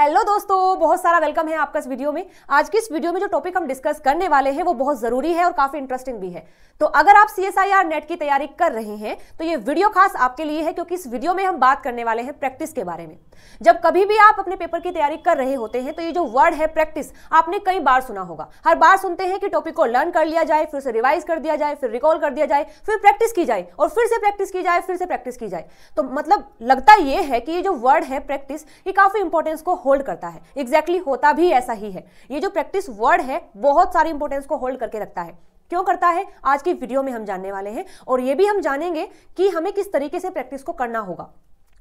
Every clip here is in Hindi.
हेलो दोस्तों बहुत सारा वेलकम है आपका इस वीडियो में आज की इस वीडियो में जो टॉपिक हम डिस्कस करने वाले हैं वो बहुत जरूरी है और काफी इंटरेस्टिंग भी है तो अगर आप सी नेट की तैयारी कर रहे हैं तो ये वीडियो खास आपके लिए है क्योंकि इस वीडियो में हम बात करने वाले हैं प्रैक्टिस के बारे में जब कभी भी आप अपने पेपर की तैयारी कर रहे होते हैं तो ये जो वर्ड है प्रैक्टिस आपने कई बार सुना होगा हर बार सुनते हैं कि टॉपिक को लर्न कर लिया जाए फिर से रिवाइज कर दिया जाए फिर रिकॉल कर दिया जाए फिर प्रैक्टिस की जाए और फिर से प्रैक्टिस की जाए फिर से प्रैक्टिस की जाए तो मतलब लगता यह है कि ये जो वर्ड है प्रैक्टिस ये काफी इंपॉर्टेंस को होल्ड करता है एग्जैक्टली exactly होता भी ऐसा ही है ये जो प्रैक्टिस वर्ड है बहुत सारी इंपॉर्टेंस को होल्ड करके रखता है क्यों करता है आज की वीडियो में हम जानने वाले हैं और ये भी हम जानेंगे कि हमें किस तरीके से प्रैक्टिस को करना होगा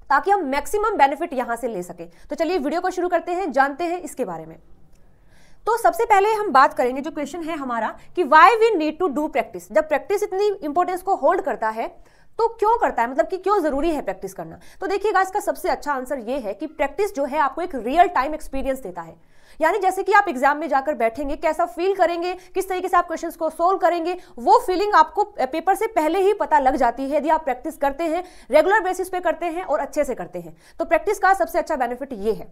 ताकि हम मैक्सिमम बेनिफिट यहां से ले सके तो चलिए वीडियो को शुरू करते हैं जानते हैं इसके बारे में तो सबसे पहले हम बात करेंगे जो क्वेश्चन है हमारा कि why we need to do practice जब प्रैक्टिस इतनी इंपॉर्टेंस को होल्ड करता है तो क्यों करता है मतलब कि क्यों जरूरी है प्रैक्टिस करना तो देखिएगा इसका सबसे अच्छा आंसर ये है कि प्रैक्टिस जो है आपको एक रियल टाइम एक्सपीरियंस देता है यानी जैसे कि आप एग्जाम में जाकर बैठेंगे कैसा फील करेंगे किस तरीके से आप क्वेश्चंस को सोल्व करेंगे वो फीलिंग आपको पेपर से पहले ही पता लग जाती है यदि आप प्रैक्टिस करते हैं रेगुलर बेसिस पे करते हैं और अच्छे से करते हैं तो प्रैक्टिस का सबसे अच्छा बेनिफिट ये है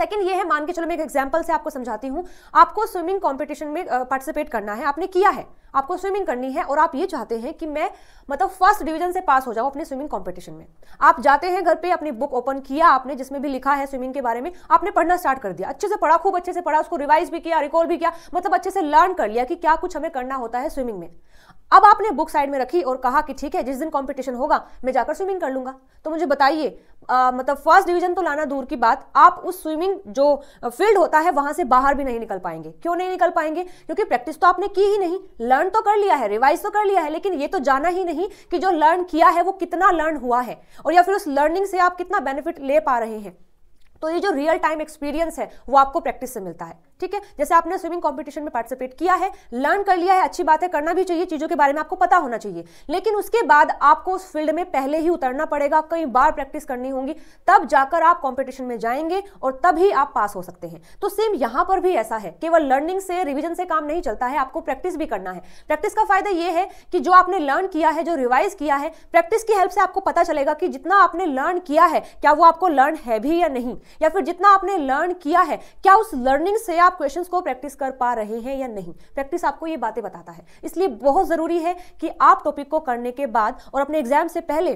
सेकंड ये है मान के चलो मैं एक एग्जांपल से आपको समझाती हूँ आपको स्विमिंग कंपटीशन में पार्टिसिपेट करना है आपने किया है आपको स्विमिंग करनी है और आप ये चाहते हैं कि मैं मतलब फर्स्ट डिवीजन से पास हो जाऊँ अपने स्विमिंग कॉम्पिटिशन में आप जाते हैं घर पर अपनी बुक ओपन किया आपने जिसमें भी लिखा है स्विमिंग के बारे में आपने पढ़ना स्टार्ट कर दिया अच्छे से पढ़ा खूब अच्छे से पढ़ा उसको रिवाइज भी किया रिकॉल भी किया मतलब अच्छे से लर्न कर लिया कि क्या कुछ हमें करना होता है स्विमिंग में अब आपने बुक साइड में रखी और कहा कि ठीक है जिस दिन कंपटीशन होगा मैं जाकर स्विमिंग कर लूंगा तो मुझे बताइए मतलब फर्स्ट डिवीजन तो लाना दूर की बात आप उस स्विमिंग जो फील्ड होता है वहां से बाहर भी नहीं निकल पाएंगे क्यों नहीं निकल पाएंगे क्योंकि प्रैक्टिस तो आपने की ही नहीं लर्न तो कर लिया है रिवाइज तो कर लिया है लेकिन ये तो जाना ही नहीं कि जो लर्न किया है वो कितना लर्न हुआ है और या फिर उस लर्निंग से आप कितना बेनिफिट ले पा रहे हैं तो ये जो रियल टाइम एक्सपीरियंस है वो आपको प्रैक्टिस से मिलता है ठीक है जैसे आपने स्विमिंग कॉम्पिटिशन में पार्टिसिपेट किया है लर्न कर लिया है अच्छी बात है करना भी चाहिए चीज़ों के बारे में आपको पता होना चाहिए लेकिन उसके बाद आपको उस फील्ड में पहले ही उतरना पड़ेगा कई बार प्रैक्टिस करनी होगी तब जाकर आप कॉम्पिटिशन में जाएंगे और तभी आप पास हो सकते हैं तो सेम यहां पर भी ऐसा है केवल लर्निंग से रिविजन से काम नहीं चलता है आपको प्रैक्टिस भी करना है प्रैक्टिस का फायदा यह है कि जो आपने लर्न किया है जो रिवाइज किया है प्रैक्टिस की हेल्प से आपको पता चलेगा कि जितना आपने लर्न किया है क्या वो आपको लर्न है भी या नहीं या फिर जितना आपने लर्न किया है क्या उस लर्निंग से आप आप क्वेश्चंस को प्रैक्टिस कर पा रहे हैं या नहीं प्रैक्टिस आपको ये बातें बताता है इसलिए बहुत ज़रूरी है कि आप टॉपिक को करने के बाद और अपने एग्जाम से पहले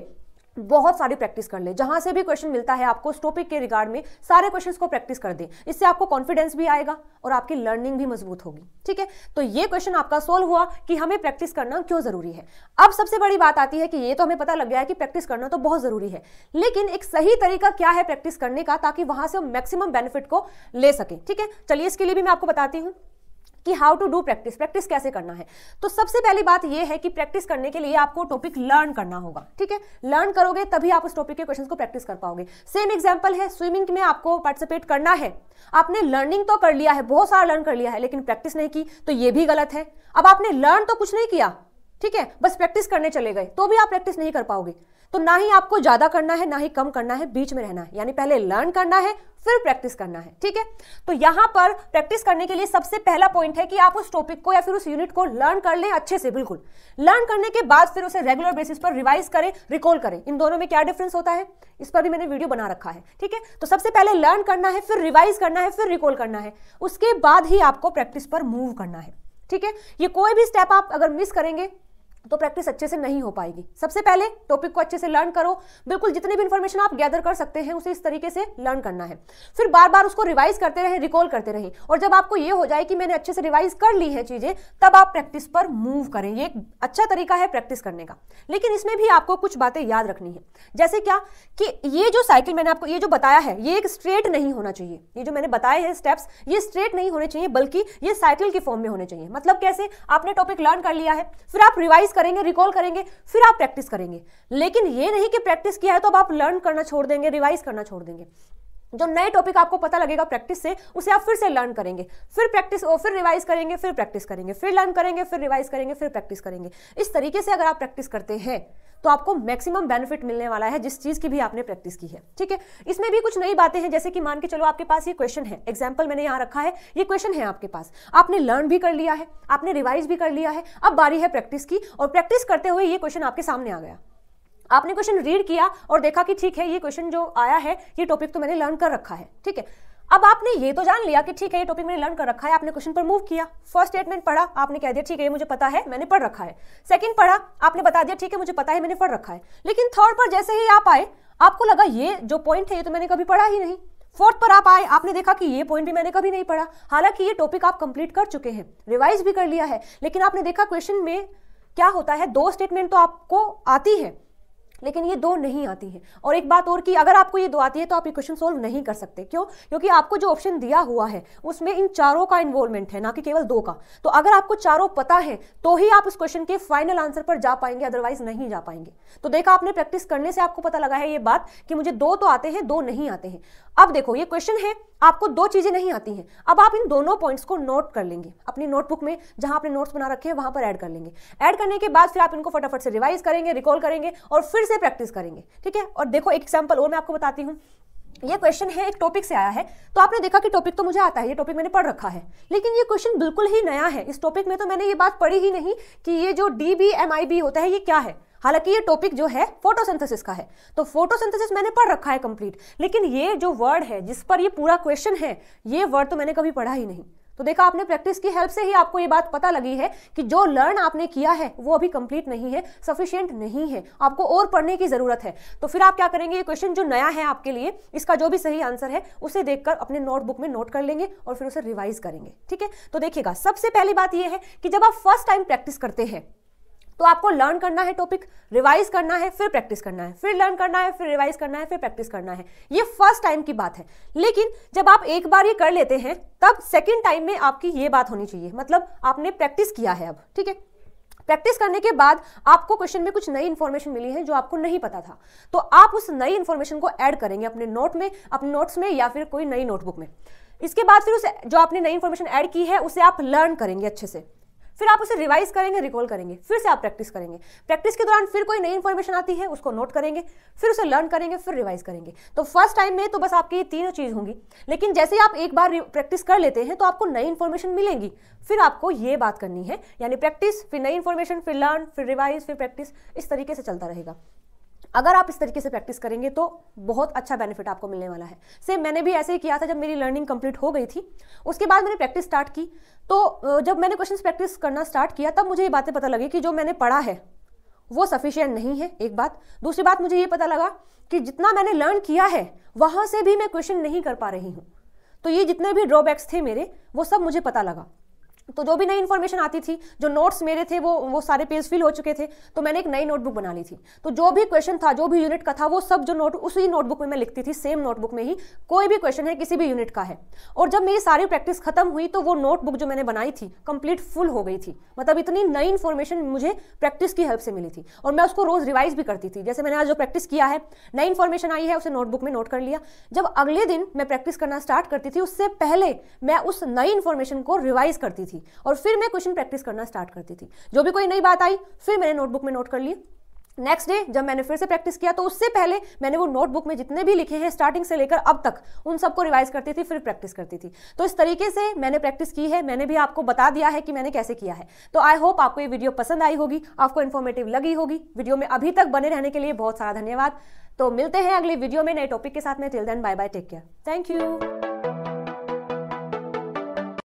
बहुत सारी प्रैक्टिस कर ले जहां से भी क्वेश्चन मिलता है आपको उस टॉपिक के रिगार्ड में सारे क्वेश्चंस को प्रैक्टिस कर दें इससे आपको कॉन्फिडेंस भी आएगा और आपकी लर्निंग भी मजबूत होगी ठीक है तो ये क्वेश्चन आपका सोल्व हुआ कि हमें प्रैक्टिस करना क्यों जरूरी है अब सबसे बड़ी बात आती है कि ये तो हमें पता लग गया है कि प्रैक्टिस करना तो बहुत जरूरी है लेकिन एक सही तरीका क्या है प्रैक्टिस करने का ताकि वहां से हम मैक्सिमम बेनिफिट को ले सकें ठीक है चलिए इसके लिए भी मैं आपको बताती हूँ कि how to do practice practice कैसे करना है तो सबसे पहली बात यह है कि प्रैक्टिस करने के लिए आपको टॉपिक लर्न करना होगा ठीक है लर्न करोगे तभी आप उस टॉपिक के क्वेश्चन को प्रैक्टिस कर पाओगे सेम एग्जाम्पल है स्विमिंग में आपको पार्टिसिपेट करना है आपने लर्निंग तो कर लिया है बहुत सारा लर्न कर लिया है लेकिन प्रैक्टिस नहीं की तो यह भी गलत है अब आपने लर्न तो कुछ नहीं किया ठीक है बस प्रैक्टिस करने चले गए तो भी आप प्रैक्टिस नहीं कर पाओगे तो ना ही आपको ज़्यादा करना है ना ही कम करना है बीच में रहना है यानी पहले लर्न करना है फिर प्रैक्टिस करना है ठीक है तो यहां पर प्रैक्टिस करने के लिए सबसे पहला पॉइंट है कि आप उस टॉपिक को या फिर उस यूनिट को लर्न कर लें अच्छे से बिल्कुल लर्न करने के बाद फिर उसे रेगुलर बेसिस पर रिवाइज करें रिकॉल करें इन दोनों में क्या डिफरेंस होता है इस पर भी मैंने वीडियो बना रखा है ठीक है तो सबसे पहले लर्न करना है फिर रिवाइज करना है फिर रिकॉल करना है उसके बाद ही आपको प्रैक्टिस पर मूव करना है ठीक है ये कोई भी स्टेप आप अगर मिस करेंगे तो प्रैक्टिस अच्छे से नहीं हो पाएगी सबसे पहले टॉपिक को अच्छे से लर्न करो बिल्कुल जितनी भी इंफॉर्मेशन आप गैदर कर सकते हैं उसे इस तरीके से लर्न करना है फिर बार बार उसको रिवाइज करते रहें रिकॉल करते रहें और जब आपको ये हो जाए कि मैंने अच्छे से रिवाइज कर ली है चीज़ें तब आप प्रैक्टिस पर मूव करें ये एक अच्छा तरीका है प्रैक्टिस करने का लेकिन इसमें भी आपको कुछ बातें याद रखनी है जैसे क्या कि ये जो साइकिल मैंने आपको ये जो बताया है ये एक स्ट्रेट नहीं होना चाहिए ये जो मैंने बताए हैं स्टेप्स ये स्ट्रेट नहीं होने चाहिए बल्कि ये साइकिल के फॉर्म में होने चाहिए मतलब कैसे आपने टॉपिक लर्न कर लिया है फिर आप रिवाइज करेंगे रिकॉल करेंगे फिर आप प्रैक्टिस करेंगे लेकिन ये नहीं कि प्रैक्टिस किया है तो अब आप लर्न करना छोड़ देंगे रिवाइज करना छोड़ देंगे जो नए टॉपिक आपको पता लगेगा प्रैक्टिस से उसे आप फिर से लर्न करेंगे फिर प्रैक्टिस फिर रिवाइज करेंगे फिर प्रैक्टिस करेंगे फिर लर्न करेंगे फिर रिवाइज करेंगे फिर प्रैक्टिस करेंगे इस तरीके से अगर आप प्रैक्टिस करते हैं तो आपको मैक्सिमम बेनिफिट मिलने वाला है जिस चीज़ की भी आपने प्रैक्टिस की है ठीक है इसमें भी कुछ नई बातें हैं जैसे कि मान के चलो आपके पास ये क्वेश्चन है एग्जाम्पल मैंने यहाँ रखा है ये क्वेश्चन है आपके पास आपने लर्न भी कर लिया है आपने रिवाइज भी कर लिया है अब बारी है प्रैक्टिस की और प्रैक्टिस करते हुए ये क्वेश्चन आपके सामने आ गया आपने क्वेश्चन रीड किया और देखा कि ठीक है ये क्वेश्चन जो आया है ये टॉपिक तो मैंने लर्न कर रखा है ठीक है अब आपने ये तो जान लिया कि ठीक है ये टॉपिक मैंने लर्न कर रखा है आपने क्वेश्चन पर मूव किया फर्स्ट स्टेटमेंट पढ़ा आपने कह दिया ठीक है ये मुझे पता है मैंने पढ़ रखा है सेकंड पढ़ा आपने बता दिया ठीक है मुझे पता है मैंने पढ़ रखा है लेकिन थर्ड पर जैसे ही आप आए आपको लगा ये जो पॉइंट है ये तो मैंने कभी पढ़ा ही नहीं फोर्थ पर आप आए आपने देखा कि ये पॉइंट भी मैंने कभी नहीं पढ़ा हालांकि ये टॉपिक आप कंप्लीट कर चुके हैं रिवाइज भी कर लिया है लेकिन आपने देखा क्वेश्चन में क्या होता है दो स्टेटमेंट तो आपको आती है लेकिन ये दो नहीं आती हैं और एक बात और कि अगर आपको ये दो आती है तो आप ये क्वेश्चन सोल्व नहीं कर सकते क्यों क्योंकि आपको जो ऑप्शन दिया हुआ है उसमें इन चारों का इन्वॉल्वमेंट है ना कि केवल दो का तो अगर आपको चारों पता है तो ही आप उस क्वेश्चन के फाइनल आंसर पर जा पाएंगे अदरवाइज नहीं जा पाएंगे तो देखा आपने प्रैक्टिस करने से आपको पता लगा है ये बात कि मुझे दो तो आते हैं दो नहीं आते हैं अब देखो ये क्वेश्चन है आपको दो चीजें नहीं आती हैं अब आप इन दोनों पॉइंट्स को नोट कर लेंगे अपनी नोटबुक में जहां आपने नोट्स बना रखे हैं वहां पर ऐड कर लेंगे ऐड करने के बाद फिर आप इनको फटाफट से रिवाइज करेंगे रिकॉल करेंगे और फिर फिर से प्रैक्टिस करेंगे ठीक है और देखो एक एग्जाम्पल और मैं आपको बताती हूँ ये क्वेश्चन है एक टॉपिक से आया है तो आपने देखा कि टॉपिक तो मुझे आता है ये टॉपिक मैंने पढ़ रखा है लेकिन ये क्वेश्चन बिल्कुल ही नया है इस टॉपिक में तो मैंने ये बात पढ़ी ही नहीं कि ये जो D B M I B होता है ये क्या है हालांकि ये टॉपिक जो है फोटोसिंथेसिस का है तो फोटोसिंथेसिस मैंने पढ़ रखा है कंप्लीट लेकिन ये जो वर्ड है जिस पर ये पूरा क्वेश्चन है ये वर्ड तो मैंने कभी पढ़ा ही नहीं तो देखा आपने प्रैक्टिस की हेल्प से ही आपको ये बात पता लगी है कि जो लर्न आपने किया है वो अभी कंप्लीट नहीं है सफिशियंट नहीं है आपको और पढ़ने की ज़रूरत है तो फिर आप क्या करेंगे ये क्वेश्चन जो नया है आपके लिए इसका जो भी सही आंसर है उसे देखकर अपने नोटबुक में नोट कर लेंगे और फिर उसे रिवाइज करेंगे ठीक है तो देखिएगा सबसे पहली बात यह है कि जब आप फर्स्ट टाइम प्रैक्टिस करते हैं तो आपको लर्न करना है टॉपिक रिवाइज करना है फिर प्रैक्टिस करना है फिर लर्न करना है फिर रिवाइज करना है फिर प्रैक्टिस करना है ये फर्स्ट टाइम की बात है लेकिन जब आप एक बार ये कर लेते हैं तब सेकेंड टाइम में आपकी ये बात होनी चाहिए मतलब आपने प्रैक्टिस किया है अब ठीक है प्रैक्टिस करने के बाद आपको क्वेश्चन में कुछ नई इन्फॉर्मेशन मिली है जो आपको नहीं पता था तो आप उस नई इन्फॉर्मेशन को ऐड करेंगे अपने नोट में अपने नोट्स में या फिर कोई नई नोटबुक में इसके बाद फिर उसे जो आपने नई इन्फॉर्मेशन ऐड की है उसे आप लर्न करेंगे अच्छे से फिर आप उसे रिवाइज करेंगे रिकॉल करेंगे फिर से आप प्रैक्टिस करेंगे प्रैक्टिस के दौरान फिर कोई नई इन्फॉर्मेशन आती है उसको नोट करेंगे फिर उसे लर्न करेंगे फिर रिवाइज करेंगे तो फर्स्ट टाइम में तो बस आपकी ये तीनों चीज़ होंगी लेकिन जैसे आप एक बार प्रैक्टिस कर लेते हैं तो आपको नई इन्फॉर्मेशन मिलेंगी फिर आपको ये बात करनी है यानी प्रैक्टिस फिर नई इन्फॉर्मेशन फिर लर्न फिर रिवाइज फिर प्रैक्टिस इस तरीके से चलता रहेगा अगर आप इस तरीके से प्रैक्टिस करेंगे तो बहुत अच्छा बेनिफिट आपको मिलने वाला है सेम मैंने भी ऐसे ही किया था जब मेरी लर्निंग कंप्लीट हो गई थी उसके बाद मैंने प्रैक्टिस स्टार्ट की तो जब मैंने क्वेश्चन प्रैक्टिस करना स्टार्ट किया तब मुझे ये बातें पता लगी कि जो मैंने पढ़ा है वो सफिशियंट नहीं है एक बात दूसरी बात मुझे ये पता लगा कि जितना मैंने लर्न किया है वहाँ से भी मैं क्वेश्चन नहीं कर पा रही हूँ तो ये जितने भी ड्रॉबैक्स थे मेरे वो सब मुझे पता लगा तो जो भी नई इन्फॉर्मेशन आती थी जो नोट्स मेरे थे वो वो सारे पेज फिल हो चुके थे तो मैंने एक नई नोटबुक बना ली थी तो जो भी क्वेश्चन था जो भी यूनिट का था वो सब जो नोट उसी नोटबुक में मैं लिखती थी सेम नोटबुक में ही कोई भी क्वेश्चन है किसी भी यूनिट का है और जब मेरी सारी प्रैक्टिस खत्म हुई तो वो नोटबुक जो मैंने बनाई थी कंप्लीट फुल हो गई थी मतलब इतनी नई इन्फॉर्मेशन मुझे प्रैक्टिस की हेल्प से मिली थी और मैं उसको रोज रिवाइज भी करती थी जैसे मैंने आज जो प्रैक्टिस किया है नई इन्फॉर्मेशन आई है उसे नोटबुक में नोट कर लिया जब अगले दिन मैं प्रैक्टिस करना स्टार्ट करती थी उससे पहले मैं उस नई इन्फॉर्मेशन को रिवाइज करती थी थी और फिर मैं क्वेश्चन प्रैक्टिस करना स्टार्ट करती थी जो भी कोई नई बात आई फिर मैंने नोटबुक में नोट कर ली नेक्स्ट डे जब मैंने फिर से प्रैक्टिस किया तो उससे पहले मैंने वो नोटबुक में जितने भी लिखे हैं स्टार्टिंग से लेकर अब तक उन सबको रिवाइज करती थी फिर प्रैक्टिस करती थी तो इस तरीके से मैंने प्रैक्टिस की है मैंने भी आपको बता दिया है कि मैंने कैसे किया है तो आई होप आपको ये वीडियो पसंद आई होगी आपको इन्फॉर्मेटिव लगी होगी वीडियो में अभी तक बने रहने के लिए बहुत सारा धन्यवाद तो मिलते हैं अगले वीडियो में नए टॉपिक के साथ में till then bye bye take care thank you